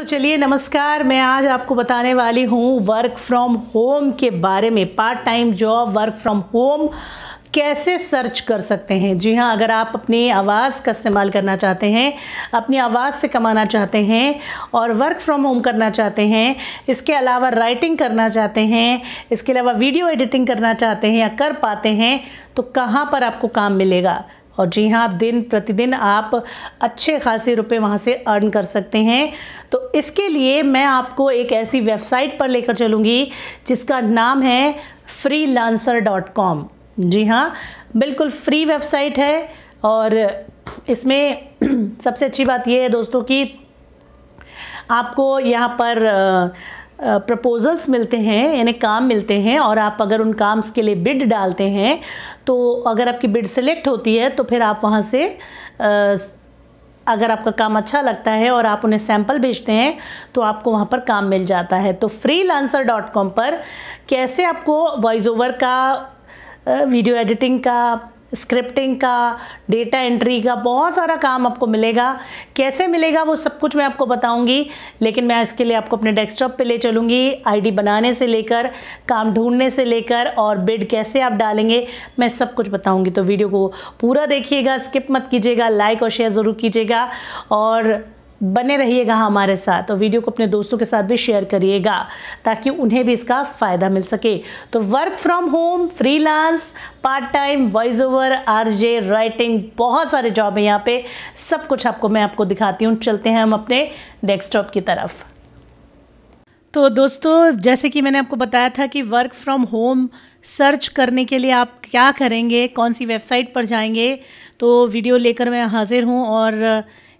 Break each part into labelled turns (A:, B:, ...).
A: तो चलिए नमस्कार मैं आज आपको बताने वाली हूँ वर्क फ्रॉम होम के बारे में part time job work from home कैसे सर्च कर सकते हैं जी हाँ अगर आप अपनी आवाज़ का इस्तेमाल करना चाहते हैं अपनी आवाज़ से कमाना चाहते हैं और वर्क फ्रॉम होम करना चाहते हैं इसके अलावा राइटिंग करना चाहते हैं इसके अलावा वीडियो एडिटिंग करना चाहते हैं या कर पाते हैं तो कहाँ पर आपको काम मिलेगा और जी हाँ दिन प्रतिदिन आप अच्छे खासे रुपए वहाँ से अर्न कर सकते हैं तो इसके लिए मैं आपको एक ऐसी वेबसाइट पर लेकर चलूँगी जिसका नाम है फ्री जी हाँ बिल्कुल फ्री वेबसाइट है और इसमें सबसे अच्छी बात यह है दोस्तों कि आपको यहाँ पर प्रपोजल्स मिलते हैं यानी काम मिलते हैं और आप अगर उन काम्स के लिए बिड डालते हैं तो अगर आपकी बिड सेलेक्ट होती है तो फिर आप वहाँ से अगर आपका काम अच्छा लगता है और आप उन्हें सैंपल भेजते हैं तो आपको वहाँ पर काम मिल जाता है तो फ्रीलांसर पर कैसे आपको वॉइस ओवर का वीडियो एडिटिंग का स्क्रिप्टिंग का डेटा एंट्री का बहुत सारा काम आपको मिलेगा कैसे मिलेगा वो सब कुछ मैं आपको बताऊंगी लेकिन मैं इसके लिए आपको अपने डेस्कटॉप पे ले चलूँगी आईडी बनाने से लेकर काम ढूंढने से लेकर और बिड कैसे आप डालेंगे मैं सब कुछ बताऊँगी तो वीडियो को पूरा देखिएगा स्किप मत कीजिएगा लाइक और शेयर ज़रूर कीजिएगा और बने रहिएगा हमारे साथ और वीडियो को अपने दोस्तों के साथ भी शेयर करिएगा ताकि उन्हें भी इसका फ़ायदा मिल सके तो work from home freelance part time voice over RJ writing बहुत सारे जॉब हैं यहाँ पे सब कुछ आपको मैं आपको दिखाती हूँ चलते हैं हम अपने डेस्कटॉप की तरफ तो दोस्तों जैसे कि मैंने आपको बताया था कि वर्क फ्रॉम होम सर्च करने के लिए आप क्या करेंगे कौन सी वेबसाइट पर जाएंगे तो वीडियो लेकर मैं हाजिर हूँ और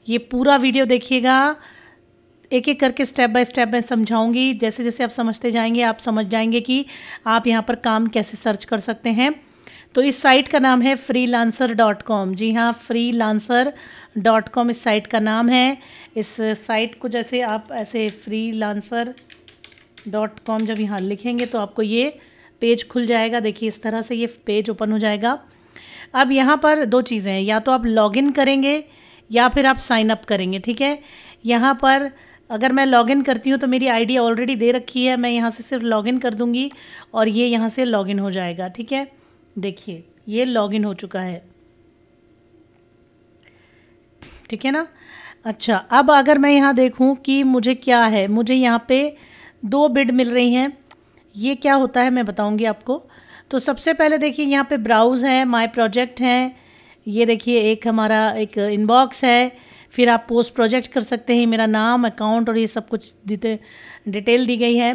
A: ये पूरा वीडियो देखिएगा एक एक करके स्टेप बाय स्टेप मैं समझाऊंगी जैसे जैसे आप समझते जाएंगे आप समझ जाएंगे कि आप यहाँ पर काम कैसे सर्च कर सकते हैं तो इस साइट का नाम है फ्री लांसर डॉट कॉम जी हाँ फ्री लांसर डॉट कॉम इस साइट का नाम है इस साइट को जैसे आप ऐसे फ्री लांसर डॉट कॉम जब यहाँ लिखेंगे तो आपको ये पेज खुल जाएगा देखिए इस तरह से ये पेज ओपन हो जाएगा अब यहाँ पर दो चीज़ें हैं या तो आप लॉगिन करेंगे या फिर आप साइन अप करेंगे ठीक है यहाँ पर अगर मैं लॉगिन करती हूँ तो मेरी आईडी ऑलरेडी दे रखी है मैं यहाँ से सिर्फ लॉगिन कर दूँगी और ये यहाँ से लॉगिन हो जाएगा ठीक है देखिए ये लॉगिन हो चुका है ठीक है ना अच्छा अब अगर मैं यहाँ देखूँ कि मुझे क्या है मुझे यहाँ पे दो बिड मिल रही हैं ये क्या होता है मैं बताऊँगी आपको तो सबसे पहले देखिए यहाँ पर ब्राउज़ हैं माई प्रोजेक्ट हैं ये देखिए एक हमारा एक इनबॉक्स है फिर आप पोस्ट प्रोजेक्ट कर सकते हैं मेरा नाम अकाउंट और ये सब कुछ दीते डिटेल दी गई है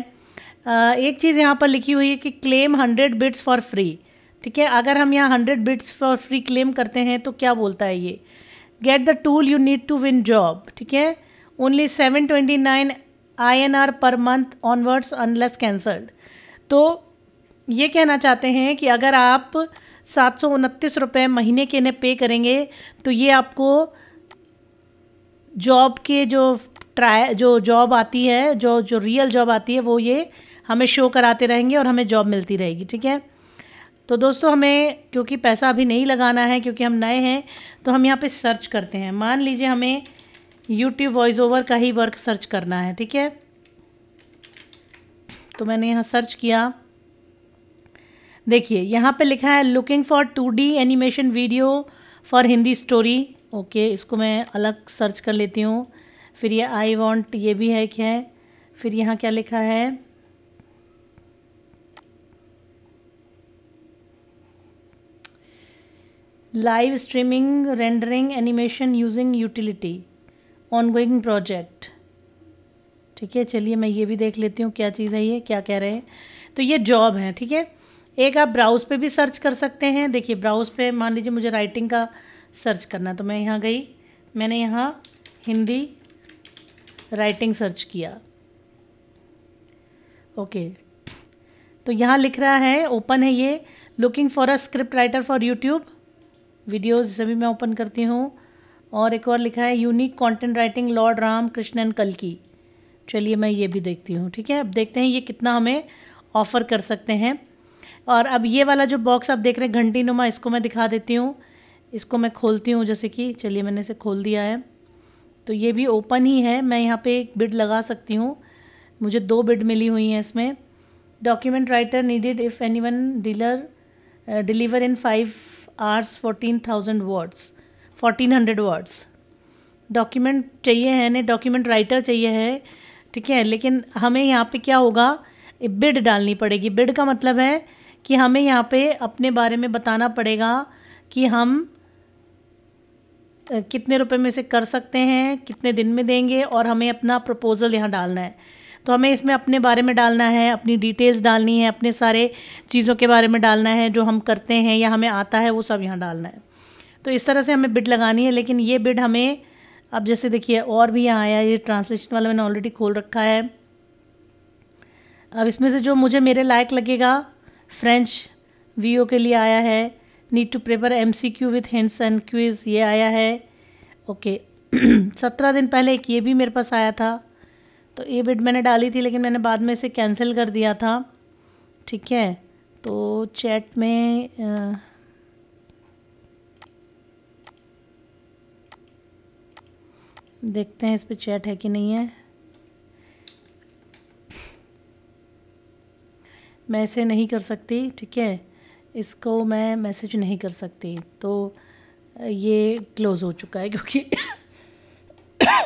A: एक चीज़ यहाँ पर लिखी हुई है कि claim hundred bits for free ठीक है अगर हम यहाँ hundred bits for free claim करते हैं तो क्या बोलता है ये get the tool you need to win job ठीक है only seven twenty nine I N R per month onwards unless cancelled तो ये कहना चाहते हैं कि अगर आप सात सौ उनतीस रुपये महीने के इन्हें पे करेंगे तो ये आपको जॉब के जो ट्राय जो जॉब आती है जो जो रियल जॉब आती है वो ये हमें शो कराते रहेंगे और हमें जॉब मिलती रहेगी ठीक है तो दोस्तों हमें क्योंकि पैसा अभी नहीं लगाना है क्योंकि हम नए हैं तो हम यहाँ पे सर्च करते हैं मान लीजिए हमें यूट्यूब वॉइस ओवर का ही वर्क सर्च करना है ठीक है तो मैंने यहाँ सर्च किया देखिए यहाँ पे लिखा है looking for two D animation video for Hindi story okay इसको मैं अलग सर्च कर लेती हूँ फिर ये आई वॉन्ट ये भी है क्या है फिर यहाँ क्या लिखा है live streaming rendering animation using utility ongoing project ठीक है चलिए मैं ये भी देख लेती हूँ क्या चीज़ है ये क्या कह रहे हैं तो ये जॉब है ठीक है एक आप ब्राउज़ पे भी सर्च कर सकते हैं देखिए ब्राउज़ पे मान लीजिए मुझे राइटिंग का सर्च करना तो मैं यहाँ गई मैंने यहाँ हिंदी राइटिंग सर्च किया ओके तो यहाँ लिख रहा है ओपन है ये looking for a script writer for YouTube videos सभी मैं ओपन करती हूँ और एक और लिखा है unique content writing lord Ram Krishnan की चलिए मैं ये भी देखती हूँ ठीक है अब देखते हैं ये कितना हमें ऑफ़र कर सकते हैं और अब ये वाला जो बॉक्स आप देख रहे हैं घंटी नुमा इसको मैं दिखा देती हूँ इसको मैं खोलती हूँ जैसे कि चलिए मैंने इसे खोल दिया है तो ये भी ओपन ही है मैं यहाँ पे एक बिड लगा सकती हूँ मुझे दो बिड मिली हुई हैं इसमें document writer needed if anyone dealer deliver in five hours fourteen thousand words fourteen hundred words document चाहिए है नहीं डॉक्यूमेंट राइटर चाहिए है ठीक है लेकिन हमें यहाँ पे क्या होगा बिड डालनी पड़ेगी बिड का मतलब है कि हमें यहाँ पे अपने बारे में बताना पड़ेगा कि हम कितने रुपए में से कर सकते हैं कितने दिन में देंगे और हमें अपना प्रपोज़ल यहाँ डालना है तो हमें इसमें अपने बारे में डालना है अपनी डिटेल्स डालनी है अपने सारे चीज़ों के बारे में डालना है जो हम करते हैं या हमें आता है वो सब यहाँ डालना है तो इस तरह से हमें बिड लगानी है लेकिन ये बिड हमें अब जैसे देखिए और भी यहाँ आया ये ट्रांसलेशन वाला मैंने ऑलरेडी खोल रखा है अब इसमें से जो मुझे मेरे लायक लगेगा फ्रेंच वीओ के लिए आया है need to prepare M C Q with hints and quiz ये आया है ओके सत्रह दिन पहले एक ये भी मेरे पास आया था तो ये बिड मैंने डाली थी लेकिन मैंने बाद में इसे कैंसिल कर दिया था ठीक है तो चैट में आ, देखते हैं इस पर चैट है कि नहीं है मैं इसे नहीं कर सकती ठीक है इसको मैं मैसेज नहीं कर सकती तो ये क्लोज़ हो चुका है क्योंकि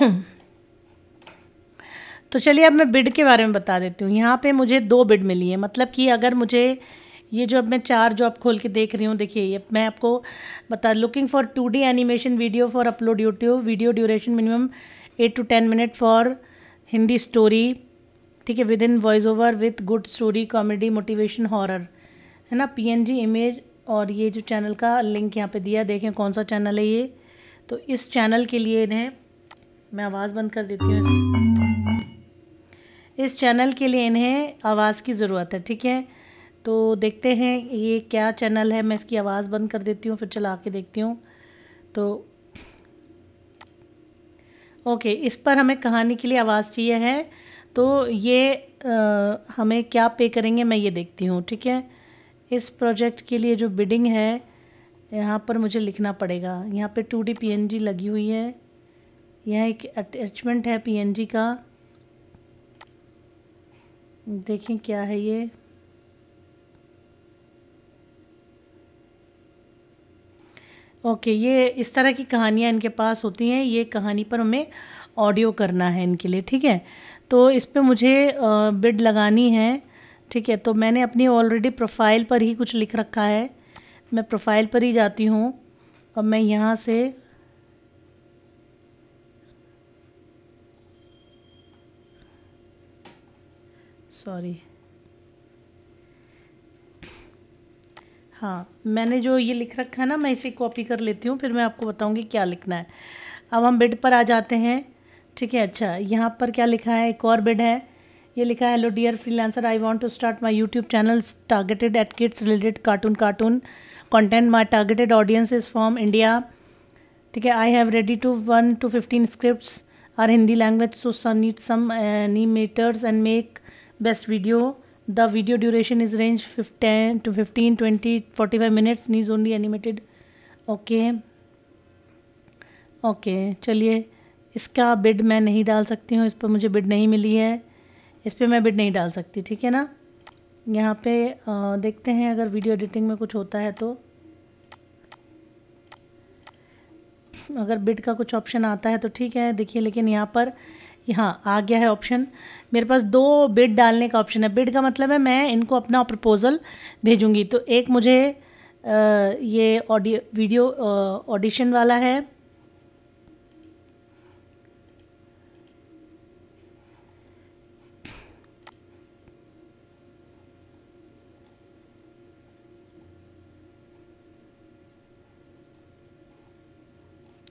A: तो चलिए अब मैं बिड के बारे में बता देती हूँ यहाँ पे मुझे दो बिड मिली है मतलब कि अगर मुझे ये जो अब मैं चार जॉब खोल के देख रही हूँ देखिए ये मैं आपको बता looking for two D animation video for upload YouTube video duration minimum eight to ten minute for Hindi story ठीक है within voice over with good story comedy motivation horror है ना पीएनजी इमेज और ये जो चैनल का link यहाँ पे दिया देखें कौन सा चैनल है ये तो इस चैनल के लिए इन्हें मैं आवाज़ बंद कर देती हूँ इसकी इस चैनल के लिए इन्हें आवाज़ की ज़रूरत है ठीक है तो देखते हैं ये क्या चैनल है मैं इसकी आवाज़ बंद कर देती हूँ फिर चला के देखती हूँ तो ओके इस पर हमें कहानी के लिए आवाज़ चाहिए है तो ये आ, हमें क्या पे करेंगे मैं ये देखती हूँ ठीक है इस प्रोजेक्ट के लिए जो बिडिंग है यहाँ पर मुझे लिखना पड़ेगा यहाँ पे टू डी पी लगी हुई है यह एक अटैचमेंट है पी का देखें क्या है ये ओके ये इस तरह की कहानियाँ इनके पास होती हैं ये कहानी पर हमें ऑडियो करना है इनके लिए ठीक है तो इस पर मुझे बिड लगानी है ठीक है तो मैंने अपनी ऑलरेडी प्रोफाइल पर ही कुछ लिख रखा है मैं प्रोफाइल पर ही जाती हूँ और मैं यहाँ से सॉरी हाँ मैंने जो ये लिख रखा है ना मैं इसे कॉपी कर लेती हूँ फिर मैं आपको बताऊँगी क्या लिखना है अब हम बेड पर आ जाते हैं ठीक है अच्छा यहाँ पर क्या लिखा है एक और बिड है ये लिखा है hello dear freelancer I want to start my YouTube channel targeted at kids related cartoon cartoon content my targeted audience is from India ठीक है I have ready to one to fifteen script are Hindi language so need some animators and make best video video duration is range range to fifteen twenty forty five minutes needs only animated okay okay चलिए इसका bid मैं नहीं डाल सकती हूँ इस पर मुझे बिड नहीं मिली है इस पर मैं बिड नहीं डाल सकती ठीक है ना यहाँ पे आ, देखते हैं अगर वीडियो एडिटिंग में कुछ होता है तो अगर बिड का कुछ ऑप्शन आता है तो ठीक है देखिए लेकिन यहाँ पर यहाँ आ गया है ऑप्शन मेरे पास दो बिड डालने का ऑप्शन है बिड का मतलब है मैं इनको अपना प्रपोज़ल भेजूँगी तो एक मुझे आ, ये ऑडियो वीडियो ऑडिशन वाला है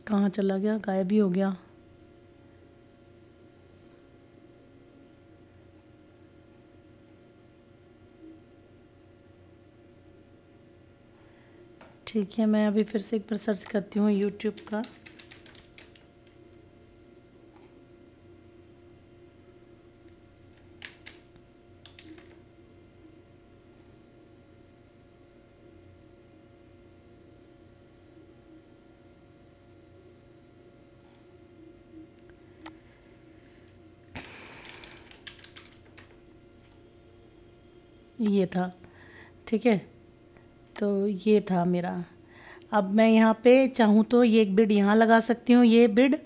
A: कहाँ चला गया गायब ही हो गया ठीक है मैं अभी फिर से एक बार सर्च करती हूँ यूट्यूब का ये था ठीक है तो ये था मेरा अब मैं यहाँ पे चाहूँ तो ये एक बिड यहाँ लगा सकती हूँ ये बिड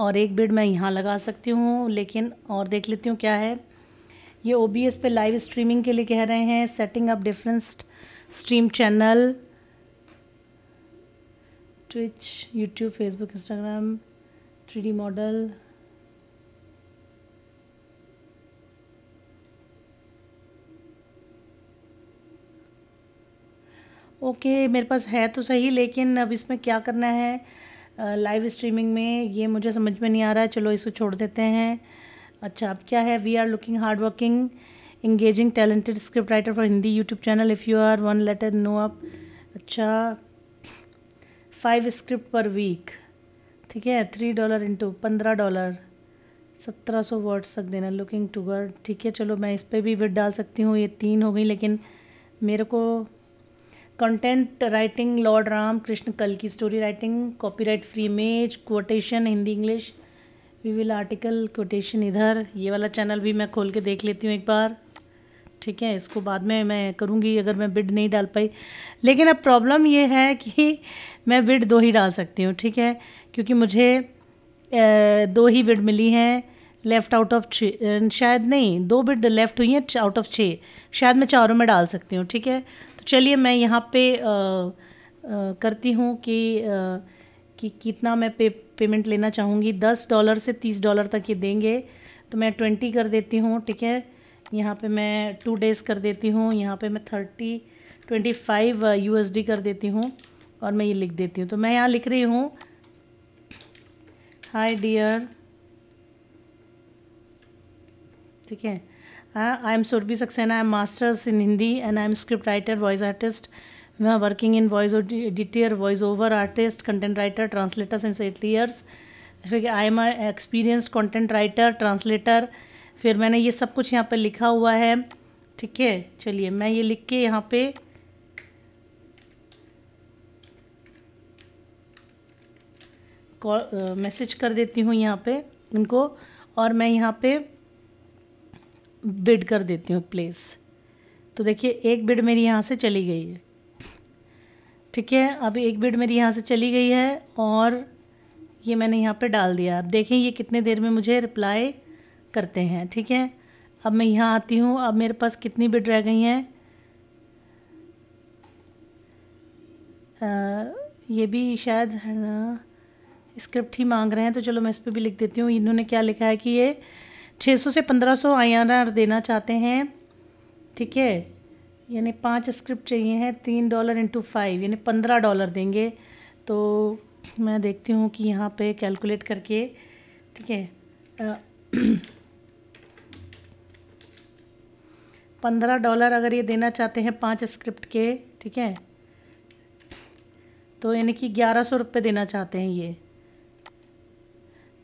A: और एक बिड मैं यहाँ लगा सकती हूँ लेकिन और देख लेती हूँ क्या है ये ओ बी एस पे लाइव स्ट्रीमिंग के लिए कह रहे हैं setting up difference stream channel Twitch YouTube Facebook Instagram three model okay मेरे पास है तो सही लेकिन अब इसमें क्या करना है लाइव स्ट्रीमिंग में ये मुझे समझ में नहीं आ रहा है चलो इसको छोड़ देते हैं अच्छा अब क्या है we are looking hard working engaging talented script writer for Hindi YouTube channel if you are one letter no up अच्छा फाइव स्क्रिप्ट पर वीक ठीक है थ्री डॉलर इंटू पंद्रह डॉलर सत्रह सौ वर्ड्स तक देना लुकिंग टू गर्ड ठीक है चलो मैं इस पर भी विड डाल सकती हूँ ये तीन हो गई लेकिन मेरे को content writing lord Ram Krishna कल की story writing copyright free image quotation Hindi English we will article quotation इधर ये वाला चैनल भी मैं खोल के देख लेती हूँ एक बार ठीक है इसको बाद में मैं करूँगी अगर मैं बिड नहीं डाल पाई लेकिन अब प्रॉब्लम ये है कि मैं बिड दो ही डाल सकती हूँ ठीक है क्योंकि मुझे दो ही बिड मिली हैं लेफ़्ट आउट ऑफ छ शायद नहीं दो बिड लेफ़्ट हुई हैं आउट ऑफ छः शायद मैं चारों में डाल सकती हूँ ठीक है चलिए मैं यहाँ पे आ, आ, करती हूँ कि आ, कि कितना मैं पे पेमेंट लेना चाहूँगी दस डॉलर से तीस डॉलर तक ये देंगे तो मैं ट्वेंटी कर देती हूँ ठीक है यहाँ पे मैं टू डेज़ कर देती हूँ यहाँ पे मैं थर्टी ट्वेंटी फाइव यू कर देती हूँ और मैं ये लिख देती हूँ तो मैं यहाँ लिख रही हूँ हाय डियर ठीक है I am Surbhi Saxena I am masters in Hindi and I am script writer voice artist मैं are working in voice editor voice over artist content writer translator since eight years फिर I am I experienced content writer translator फिर मैंने ये सब कुछ यहाँ पर लिखा हुआ है ठीक है चलिए मैं ये लिख के यहाँ पे मैसेज कर देती हूँ यहाँ पे उनको और मैं यहाँ पे बिड कर देती हूँ प्लेस तो देखिए एक बिड मेरी यहाँ से चली गई है ठीक है अब एक बिड मेरी यहाँ से चली गई है और ये मैंने यहाँ पे डाल दिया अब देखें ये कितने देर में मुझे रिप्लाई करते हैं ठीक है अब मैं यहाँ आती हूँ अब मेरे पास कितनी बिड रह गई हैं ये भी शायद है ना स्क्रिप्ट ही मांग रहे हैं तो चलो मैं इस पर भी लिख देती हूँ इन्होंने क्या लिखा है कि ये 600 से 1500 आर देना चाहते हैं ठीक है यानी पांच स्क्रिप्ट चाहिए हैं तीन डॉलर इंटू फाइव यानी पंद्रह डॉलर देंगे तो मैं देखती हूँ कि यहाँ पे कैलकुलेट करके ठीक है पंद्रह डॉलर अगर ये देना चाहते हैं पांच स्क्रिप्ट के ठीक है तो यानी कि ग्यारह सौ रुपये देना चाहते हैं ये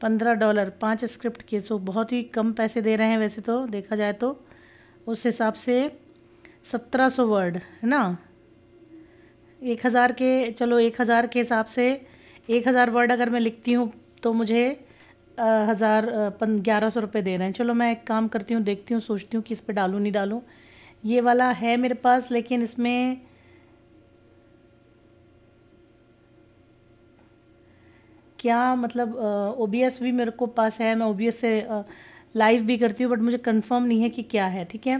A: पंद्रह डॉलर पाँच स्क्रिप्ट के सो तो बहुत ही कम पैसे दे रहे हैं वैसे तो देखा जाए तो उस हिसाब से सत्रह सौ वर्ड है ना एक हज़ार के चलो एक हज़ार के हिसाब से एक हज़ार वर्ड अगर मैं लिखती हूँ तो मुझे हज़ार ग्यारह सौ रुपये दे रहे हैं चलो मैं एक काम करती हूँ देखती हूँ सोचती हूँ कि इस पर डालूँ नहीं डालूँ ये वाला है मेरे पास लेकिन इसमें क्या मतलब ओ भी मेरे को पास है मैं ओ से लाइव भी करती हूँ बट मुझे कंफर्म नहीं है कि क्या है ठीक है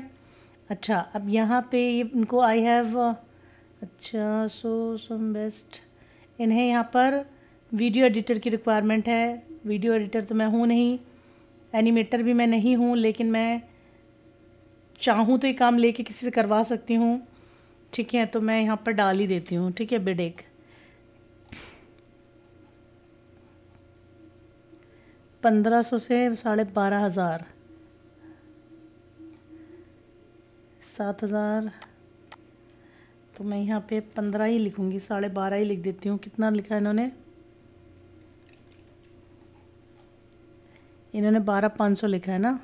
A: अच्छा अब यहाँ पे ये इनको आई हैव अच्छा सो सम बेस्ट इन्हें यहाँ पर वीडियो एडिटर की रिक्वायरमेंट है वीडियो एडिटर तो मैं हूँ नहीं एनिमेटर भी मैं नहीं हूँ लेकिन मैं चाहूँ तो ये काम लेके किसी से करवा सकती हूँ ठीक है तो मैं यहाँ पर डाल ही देती हूँ ठीक है बिड एक पंद्रह सौ से साढ़े बारह हज़ार सात हज़ार तो मैं यहाँ पे पंद्रह ही लिखूँगी साढ़े बारह ही लिख देती हूँ कितना लिखा है इन्होंने इन्होंने बारह पाँच सौ लिखा है ना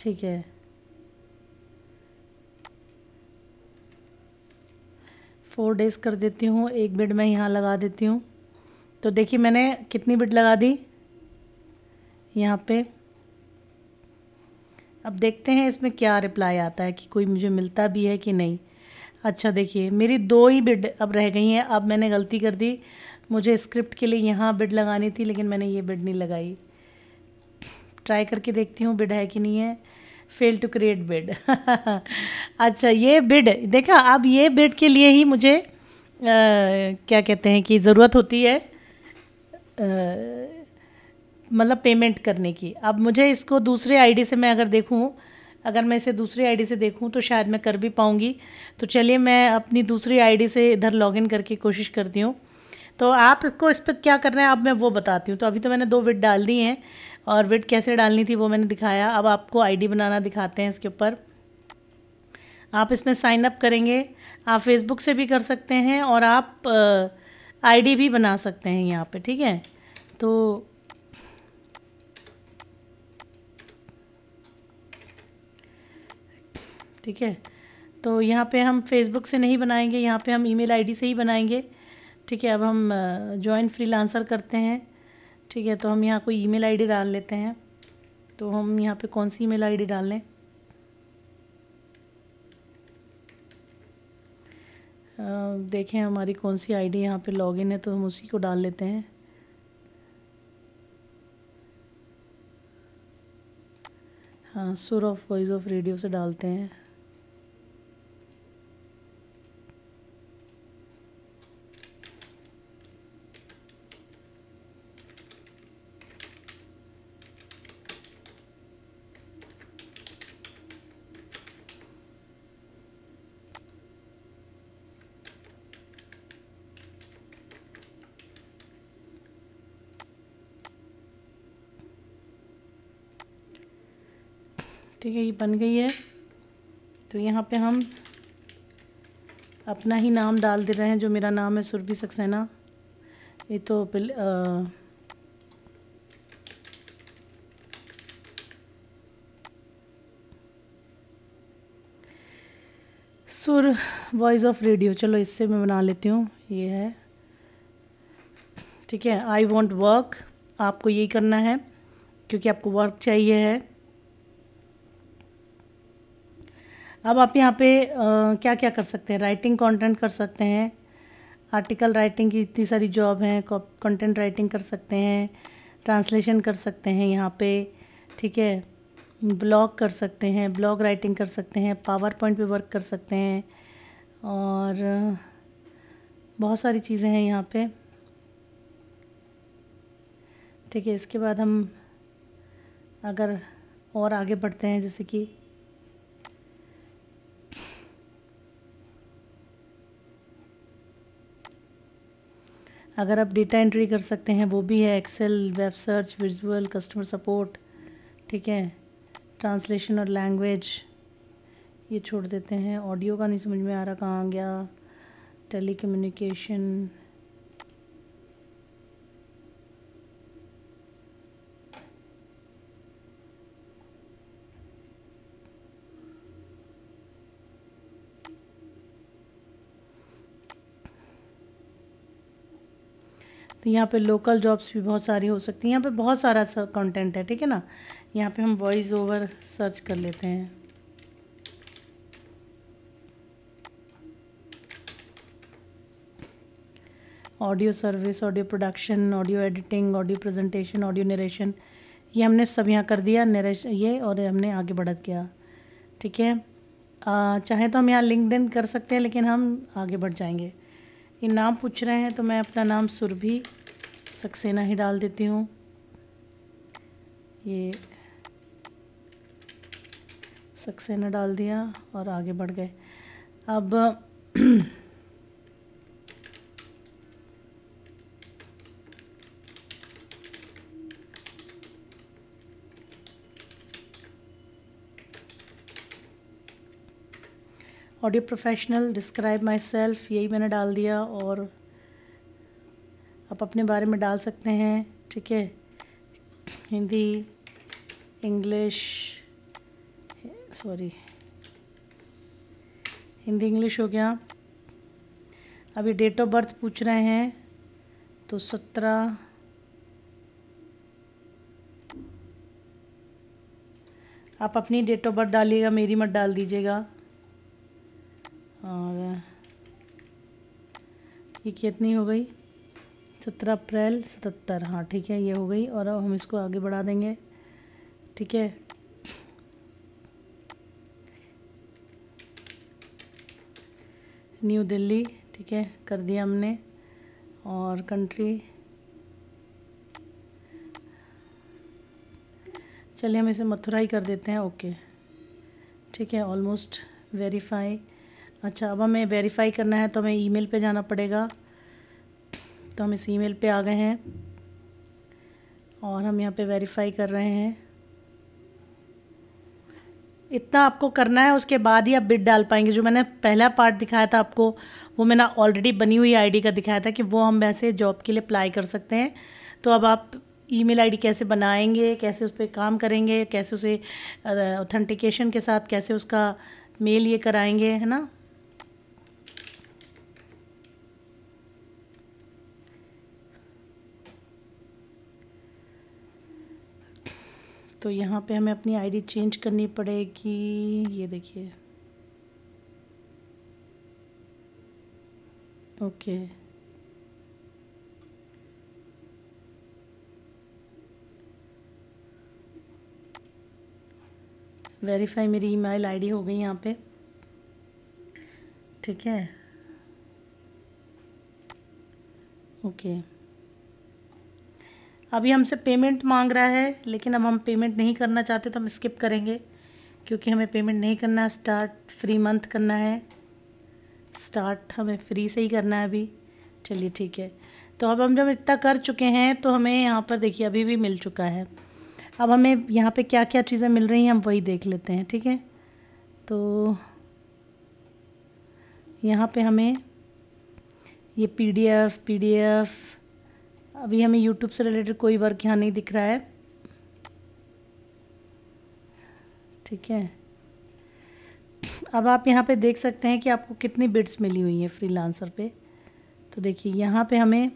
A: ठीक है फोर डेज़ कर देती हूँ एक बेड मैं यहाँ लगा देती हूँ तो देखिए मैंने कितनी बेड लगा दी यहाँ पे अब देखते हैं इसमें क्या रिप्लाई आता है कि कोई मुझे मिलता भी है कि नहीं अच्छा देखिए मेरी दो ही बिड अब रह गई हैं अब मैंने गलती कर दी मुझे स्क्रिप्ट के लिए यहाँ बिड लगानी थी लेकिन मैंने ये बिड नहीं लगाई ट्राई करके देखती हूँ बिड है कि नहीं है फेल टू क्रिएट बिड अच्छा ये बिड देखा अब ये बिड के लिए ही मुझे आ, क्या कहते हैं कि ज़रूरत होती है आ, मतलब पेमेंट करने की अब मुझे इसको दूसरे आईडी से मैं अगर देखूँ अगर मैं इसे दूसरी आईडी से देखूं तो शायद मैं कर भी पाऊंगी तो चलिए मैं अपनी दूसरी आईडी से इधर लॉगिन करके कोशिश करती हूँ तो आपको इस पर क्या करना है अब मैं वो बताती हूँ तो अभी तो मैंने दो विट डाल दी हैं और विट कैसे डालनी थी वो मैंने दिखाया अब आपको आई बनाना दिखाते हैं इसके ऊपर आप इसमें साइन अप करेंगे आप फेसबुक से भी कर सकते हैं और आप आई भी बना सकते हैं यहाँ पर ठीक है तो ठीक है तो यहाँ पे हम फेसबुक से नहीं बनाएंगे यहाँ पे हम ईमेल आईडी से ही बनाएंगे ठीक है अब हम जॉइन फ्रीलांसर करते हैं ठीक है तो हम यहाँ कोई ईमेल आईडी डाल लेते हैं तो हम यहाँ पे कौन सी ईमेल आईडी डाल लें देखें हमारी कौन सी आईडी यहाँ पे लॉगिन है तो हम उसी को डाल लेते हैं हाँ सुर ऑफ वॉइस ऑफ रेडियो से डालते हैं ठीक है ये बन गई है तो यहाँ पे हम अपना ही नाम डाल दे रहे हैं जो मेरा नाम है सुरभि सक्सेना ये तो पिल, आ, सुर वॉइस ऑफ रेडियो चलो इससे मैं बना लेती हूँ ये है ठीक है आई वॉन्ट वर्क आपको यही करना है क्योंकि आपको वर्क चाहिए है अब आप यहाँ पे आ, क्या क्या कर सकते हैं राइटिंग कंटेंट कर सकते हैं आर्टिकल राइटिंग की इतनी सारी जॉब हैं कंटेंट राइटिंग कर सकते हैं ट्रांसलेशन कर सकते हैं यहाँ पे ठीक है ब्लॉग कर सकते हैं ब्लॉग राइटिंग कर सकते हैं पावर पॉइंट पर वर्क कर सकते हैं और बहुत सारी चीज़ें हैं यहाँ पे ठीक है इसके बाद हम अगर और आगे बढ़ते हैं जैसे कि अगर आप डेटा एंट्री कर सकते हैं वो भी है Excel web search visual customer support ठीक है ट्रांसलेशन और लैंग्वेज ये छोड़ देते हैं ऑडियो का नहीं समझ में आ रहा कहाँ गया टेली कम्युनिकेशन तो यहाँ पे लोकल जॉब्स भी बहुत सारी हो सकती हैं यहाँ पे बहुत सारा कंटेंट है ठीक है ना यहाँ पे हम वॉइस ओवर सर्च कर लेते हैं audio service audio production audio editing audio presentation audio narration ये हमने सब यहाँ कर दिया नरेश ये और हमने आगे बढ़त किया ठीक है चाहे तो हम यहाँ लिंक कर सकते हैं लेकिन हम आगे बढ़ जाएंगे ये नाम पूछ रहे हैं तो मैं अपना नाम सुरभि सक्सेना ही डाल देती हूँ ये सक्सेना डाल दिया और आगे बढ़ गए अब audio professional describe myself यही मैंने डाल दिया और आप अपने बारे में डाल सकते हैं ठीक है Hindi English sorry Hindi English हो गया अभी डेट ऑफ बर्थ पूछ रहे हैं तो सत्रह आप अपनी डेट ऑफ बर्थ डालिएगा मेरी मत डाल दीजिएगा और ये कितनी हो गई सत्रह अप्रैल सतहत्तर हाँ ठीक है ये हो गई और अब हम इसको आगे बढ़ा देंगे ठीक है न्यू दिल्ली ठीक है कर दिया हमने और कंट्री चलिए हम इसे मथुरा ही कर देते हैं ओके ठीक है ऑलमोस्ट वेरीफाई अच्छा अब हमें वेरीफाई करना है तो हमें ईमेल पे जाना पड़ेगा तो हम इस ईमेल पे आ गए हैं और हम यहाँ पे वेरीफाई कर रहे हैं इतना आपको करना है उसके बाद ही आप बिड डाल पाएंगे जो मैंने पहला पार्ट दिखाया था आपको वो मैंने ऑलरेडी बनी हुई आईडी का दिखाया था कि वो हम वैसे जॉब के लिए अप्लाई कर सकते हैं तो अब आप ईमेल आईडी कैसे बनाएंगे कैसे उस पर काम करेंगे कैसे उसे ऑथेंटिकेशन के साथ कैसे उसका मेल ये कराएंगे है ना तो यहाँ पे हमें अपनी आईडी चेंज करनी पड़ेगी ये देखिए ओके वेरीफाई मेरी ईमेल आईडी हो गई यहाँ पे ठीक है ओके okay. अभी हमसे पेमेंट मांग रहा है लेकिन अब हम पेमेंट नहीं करना चाहते तो हम स्किप करेंगे क्योंकि हमें पेमेंट नहीं करना स्टार्ट फ्री मंथ करना है स्टार्ट हमें फ्री से ही करना है अभी चलिए ठीक है तो अब हम जब इतना कर चुके हैं तो हमें यहाँ पर देखिए अभी भी मिल चुका है अब हमें यहाँ पे क्या क्या चीज़ें मिल रही हैं हम वही देख लेते हैं ठीक है तो यहाँ पे हमें ये पीडीएफ पीडीएफ अभी हमें यूट्यूब से रिलेटेड कोई वर्क यहाँ नहीं दिख रहा है ठीक है अब आप यहाँ पे देख सकते हैं कि आपको कितनी बिड्स मिली हुई हैं फ्रीलांसर पे तो देखिए यहाँ पे हमें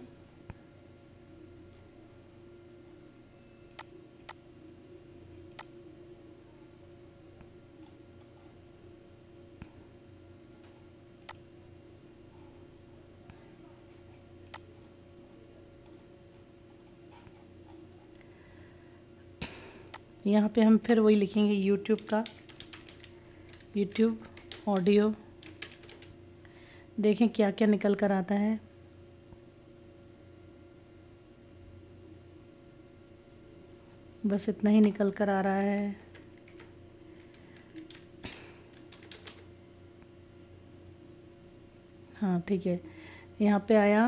A: यहाँ पे हम फिर वही लिखेंगे यूट्यूब का यूट्यूब ऑडियो देखें क्या क्या निकल कर आता है बस इतना ही निकल कर आ रहा है हाँ ठीक है यहाँ पे आया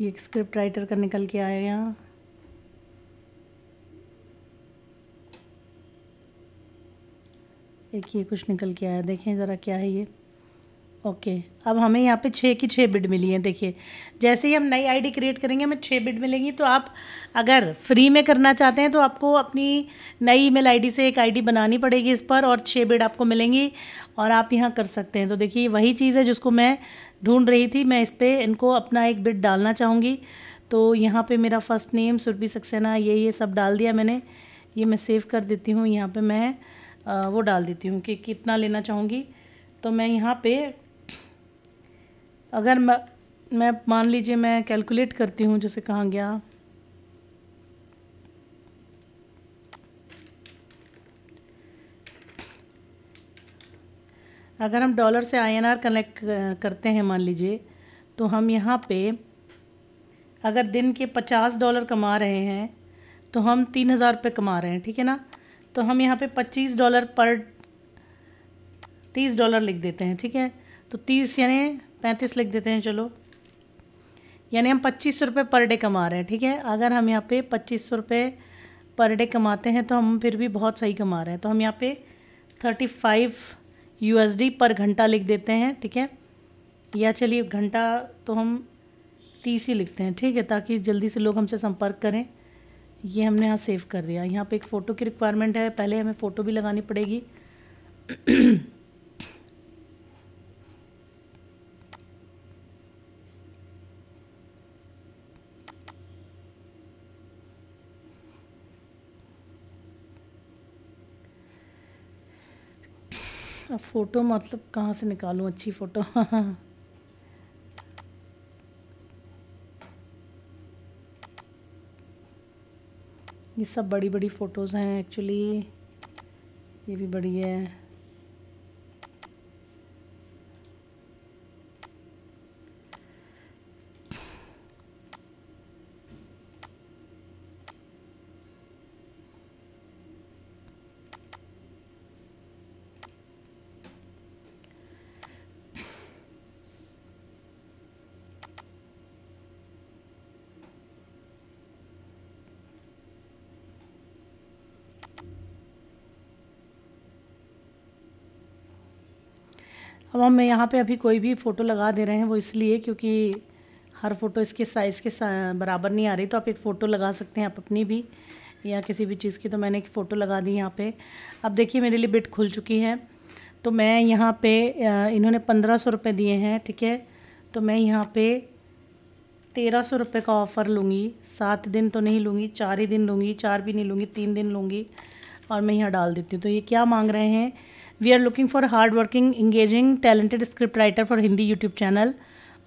A: ये स्क्रिप्ट राइटर का निकल के आया यहाँ देखिए कुछ निकल के आया देखें ज़रा क्या है ये ओके अब हमें यहाँ पे छः की छः बिड मिली हैं देखिए जैसे ही हम नई आईडी क्रिएट करेंगे हमें छः बिड मिलेंगी तो आप अगर फ्री में करना चाहते हैं तो आपको अपनी नई ईमेल आईडी से एक आईडी बनानी पड़ेगी इस पर और छः बिड आपको मिलेंगी और आप यहाँ कर सकते हैं तो देखिए वही चीज़ है जिसको मैं ढूँढ रही थी मैं इस पर इनको अपना एक बिड डालना चाहूँगी तो यहाँ पर मेरा फ़र्स्ट नेम सुरभि सक्सेना ये ये सब डाल दिया मैंने ये मैं सेव कर देती हूँ यहाँ पर मैं वो डाल देती हूँ कि कितना लेना चाहूँगी तो मैं यहाँ पे अगर मैं मैं मान लीजिए मैं कैलकुलेट करती हूँ जैसे कहाँ गया अगर हम डॉलर से आईएनआर कनेक्ट करते हैं मान लीजिए तो हम यहाँ पे अगर दिन के पचास डॉलर कमा रहे हैं तो हम तीन हज़ार रुपये कमा रहे हैं ठीक है ना तो हम यहाँ पे पच्चीस डॉलर पर तीस डॉलर लिख देते हैं ठीक है तो तीस यानी पैंतीस लिख देते हैं चलो यानी हम पच्चीस सौ रुपये पर डे कमा रहे हैं ठीक है अगर हम यहाँ पे पच्चीस सौ रुपये पर डे कमाते हैं तो हम फिर भी बहुत सही कमा रहे हैं तो हम यहाँ पे थर्टी फाइव यू पर घंटा लिख देते हैं ठीक है या चलिए घंटा तो हम तीस ही लिखते हैं ठीक है ताकि जल्दी से लोग हमसे संपर्क करें ये हमने यहाँ सेव कर दिया यहाँ पे एक फ़ोटो की रिक्वायरमेंट है पहले हमें फ़ोटो भी लगानी पड़ेगी अब फ़ोटो मतलब कहाँ से निकालूँ अच्छी फ़ोटो ये सब बड़ी बड़ी फ़ोटोज़ हैं एक्चुअली ये भी बड़ी है अब हम यहाँ पे अभी कोई भी फ़ोटो लगा दे रहे हैं वो इसलिए क्योंकि हर फ़ोटो इसके साइज़ के सा, बराबर नहीं आ रही तो आप एक फ़ोटो लगा सकते हैं आप अपनी भी या किसी भी चीज़ की तो मैंने एक फ़ोटो लगा दी यहाँ पे अब देखिए मेरे लिए बिट खुल चुकी है तो मैं यहाँ पे इन्होंने पंद्रह सौ रुपये दिए हैं ठीक है तो मैं यहाँ पर तेरह सौ रुपये का ऑफ़र लूँगी सात दिन तो नहीं लूँगी चार ही दिन लूँगी चार भी नहीं लूँगी तीन दिन लूँगी और मैं यहाँ डाल देती हूँ तो ये क्या मांग रहे हैं we are looking for hard working engaging talented script writer for Hindi YouTube channel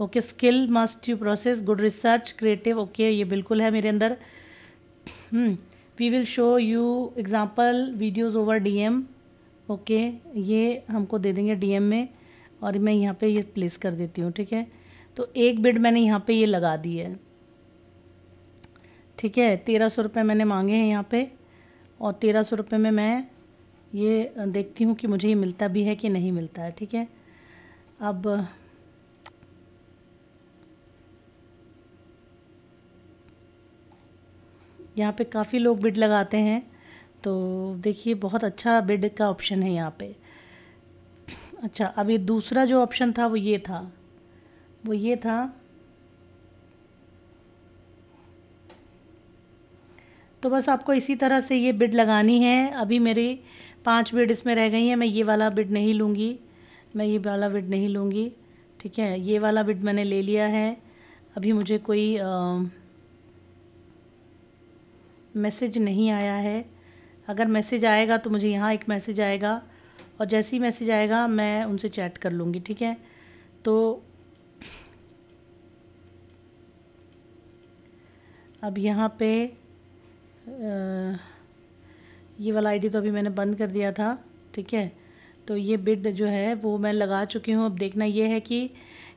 A: okay skill must you process good research creative okay ये बिल्कुल है मेरे अंदर we will show you example videos over D M okay ये हमको दे देंगे D M में और मैं यहाँ पर ये प्लेस कर देती हूँ ठीक है तो एक बिड मैंने यहाँ पर ये लगा दी है ठीक है तेरह सौ रुपये मैंने मांगे हैं यहाँ पर और तेरह सौ रुपये में मैं ये देखती हूँ कि मुझे ये मिलता भी है कि नहीं मिलता है ठीक है अब यहाँ पे काफ़ी लोग बिड लगाते हैं तो देखिए बहुत अच्छा बिड का ऑप्शन है यहाँ पे अच्छा अब ये दूसरा जो ऑप्शन था वो ये था वो ये था तो बस आपको इसी तरह से ये बिड लगानी है अभी मेरी पांच बिड इसमें रह गई हैं मैं ये वाला बिड नहीं लूँगी मैं ये वाला बिड नहीं लूँगी ठीक है ये वाला बिड मैंने ले लिया है अभी मुझे कोई मैसेज नहीं आया है अगर मैसेज आएगा तो मुझे यहाँ एक मैसेज आएगा और जैसे ही मैसेज आएगा मैं उनसे चैट कर लूँगी ठीक है तो अब यहाँ पे आ, ये वाला आईडी तो अभी मैंने बंद कर दिया था ठीक है तो ये बिड जो है वो मैं लगा चुकी हूँ अब देखना ये है कि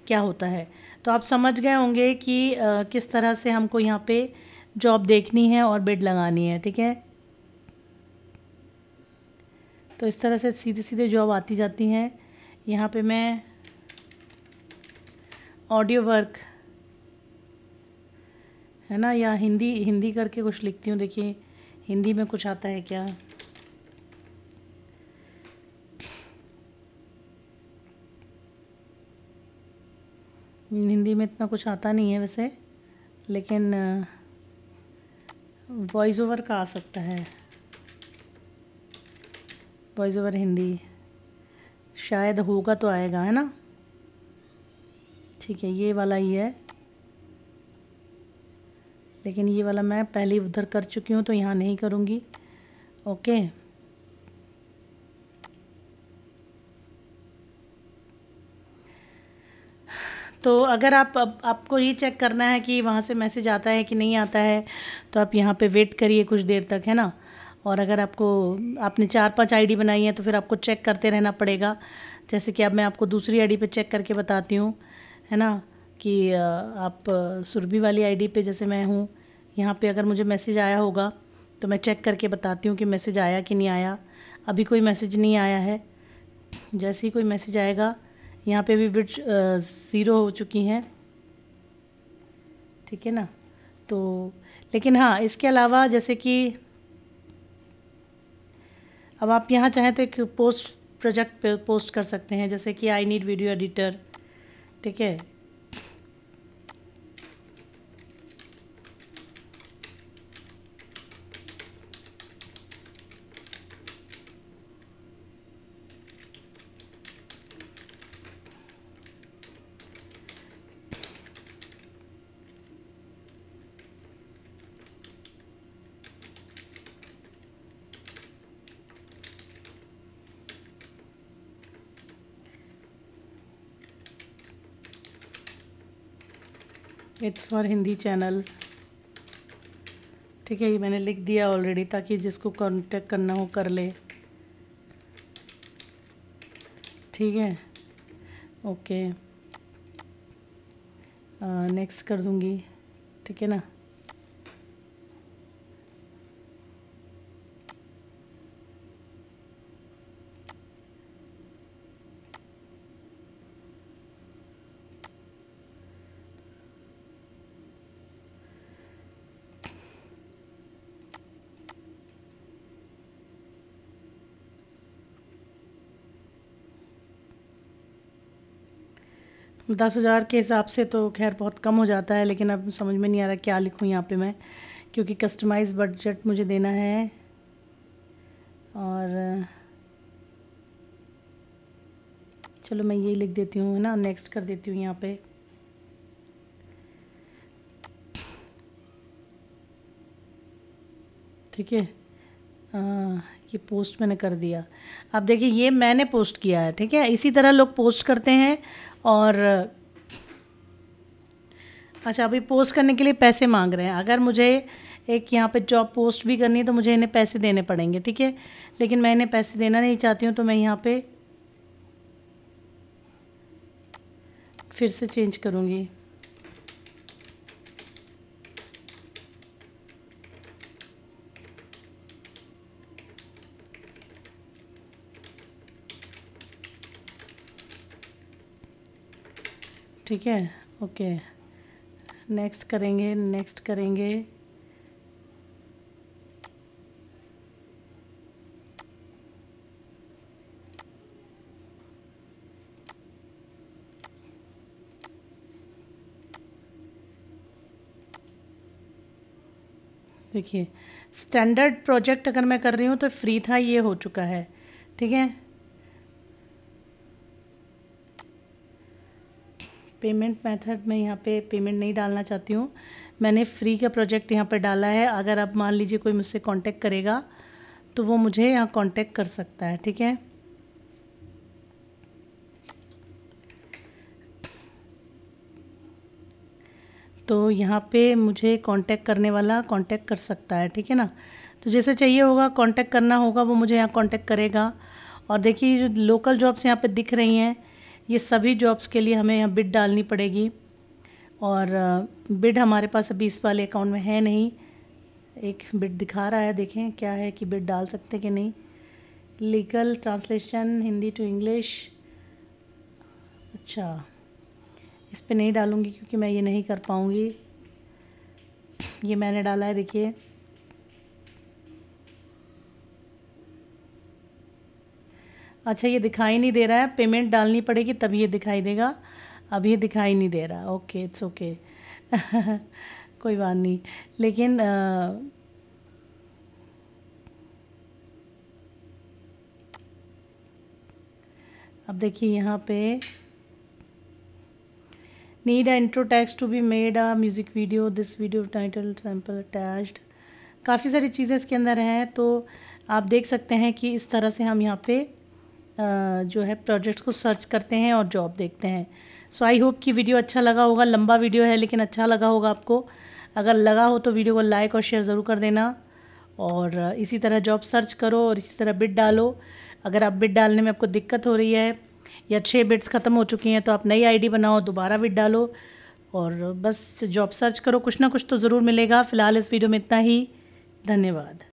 A: क्या होता है तो आप समझ गए होंगे कि आ, किस तरह से हमको यहाँ पे जॉब देखनी है और बिड लगानी है ठीक है तो इस तरह से सीधे सीधे जॉब आती जाती हैं यहाँ पे मैं ऑडियो वर्क है ना या हिंदी हिंदी करके कुछ लिखती हूँ देखिए हिंदी में कुछ आता है क्या हिंदी में इतना कुछ आता नहीं है वैसे लेकिन वॉइस ओवर का आ सकता है वॉइस ओवर हिंदी शायद होगा तो आएगा है ना ठीक है ये वाला ही है लेकिन ये वाला मैं पहले उधर कर चुकी हूँ तो यहाँ नहीं करूँगी ओके तो अगर आप अब आपको ये चेक करना है कि वहाँ से मैसेज आता है कि नहीं आता है तो आप यहाँ पे वेट करिए कुछ देर तक है ना और अगर आपको आपने चार पांच आईडी बनाई है तो फिर आपको चेक करते रहना पड़ेगा जैसे कि अब मैं आपको दूसरी आईडी पे चेक करके बताती हूँ है ना कि आप सुरभि वाली आईडी पे जैसे मैं हूँ यहाँ पे अगर मुझे मैसेज आया होगा तो मैं चेक करके बताती हूँ कि मैसेज आया कि नहीं आया अभी कोई मैसेज नहीं आया है जैसे ही कोई मैसेज आएगा यहाँ पे भी बिट ज़ीरो हो चुकी हैं ठीक है ना तो लेकिन हाँ इसके अलावा जैसे कि अब आप यहाँ चाहें तो एक पोस्ट प्रोजेक्ट पे पोस्ट कर सकते हैं जैसे कि आई नीड वीडियो एडिटर ठीक है इट्स फॉर हिंदी चैनल ठीक है ये मैंने लिख दिया ऑलरेडी ताकि जिसको कॉन्टेक्ट करना हो कर ले ठीक है ओके नेक्स्ट uh, कर दूंगी ठीक है ना दस हज़ार के हिसाब से तो खैर बहुत कम हो जाता है लेकिन अब समझ में नहीं आ रहा क्या लिखूँ यहाँ पे मैं क्योंकि कस्टमाइज बजट मुझे देना है और चलो मैं यही लिख देती हूँ ना नेक्स्ट कर देती हूँ यहाँ पे ठीक है ये पोस्ट मैंने कर दिया अब देखिए ये मैंने पोस्ट किया है ठीक है इसी तरह लोग पोस्ट करते हैं और अच्छा अभी पोस्ट करने के लिए पैसे मांग रहे हैं अगर मुझे एक यहाँ पे जॉब पोस्ट भी करनी है तो मुझे इन्हें पैसे देने पड़ेंगे ठीक है लेकिन मैं इन्हें पैसे देना नहीं चाहती हूँ तो मैं यहाँ पे फिर से चेंज करूँगी ठीक है ओके नेक्स्ट करेंगे नेक्स्ट करेंगे देखिए स्टैंडर्ड प्रोजेक्ट अगर मैं कर रही हूँ तो फ्री था ये हो चुका है ठीक है पेमेंट मेथड में यहाँ पे पेमेंट नहीं डालना चाहती हूँ मैंने फ्री का प्रोजेक्ट यहाँ पर डाला है अगर आप मान लीजिए कोई मुझसे कॉन्टेक्ट करेगा तो वो मुझे यहाँ कॉन्टेक्ट कर सकता है ठीक है तो यहाँ पे मुझे कांटेक्ट करने वाला कांटेक्ट कर सकता है ठीक है ना तो जैसे चाहिए होगा कांटेक्ट करना होगा वो मुझे यहाँ कांटेक्ट करेगा और देखिए जो लोकल जॉब्स यहाँ पे दिख रही हैं ये सभी जॉब्स के लिए हमें यहाँ बिड डालनी पड़ेगी और बिड हमारे पास अभी इस वाले अकाउंट में है नहीं एक बिड दिखा रहा है देखें क्या है कि बिड डाल सकते कि नहीं legal translation Hindi to English अच्छा इस पर नहीं डालूँगी क्योंकि मैं ये नहीं कर पाऊँगी ये मैंने डाला है देखिए अच्छा ये दिखाई नहीं दे रहा है पेमेंट डालनी पड़ेगी तब ये दिखाई देगा अब ये दिखाई नहीं दे रहा ओके इट्स ओके कोई बात नहीं लेकिन आ, अब देखिए यहाँ पे need a intro text to be made a music video this video title sample attached काफ़ी सारी चीज़ें इसके अंदर हैं तो आप देख सकते हैं कि इस तरह से हम यहाँ पे जो है प्रोजेक्ट्स को सर्च करते हैं और जॉब देखते हैं सो आई होप कि वीडियो अच्छा लगा होगा लंबा वीडियो है लेकिन अच्छा लगा होगा आपको अगर लगा हो तो वीडियो को लाइक और शेयर ज़रूर कर देना और इसी तरह जॉब सर्च करो और इसी तरह बिट डालो अगर आप बिट डालने में आपको दिक्कत हो रही है या छः बिट्स ख़त्म हो चुकी हैं तो आप नई आईडी बनाओ दोबारा बिट डालो और बस जॉब सर्च करो कुछ ना कुछ तो ज़रूर मिलेगा फ़िलहाल इस वीडियो में इतना ही धन्यवाद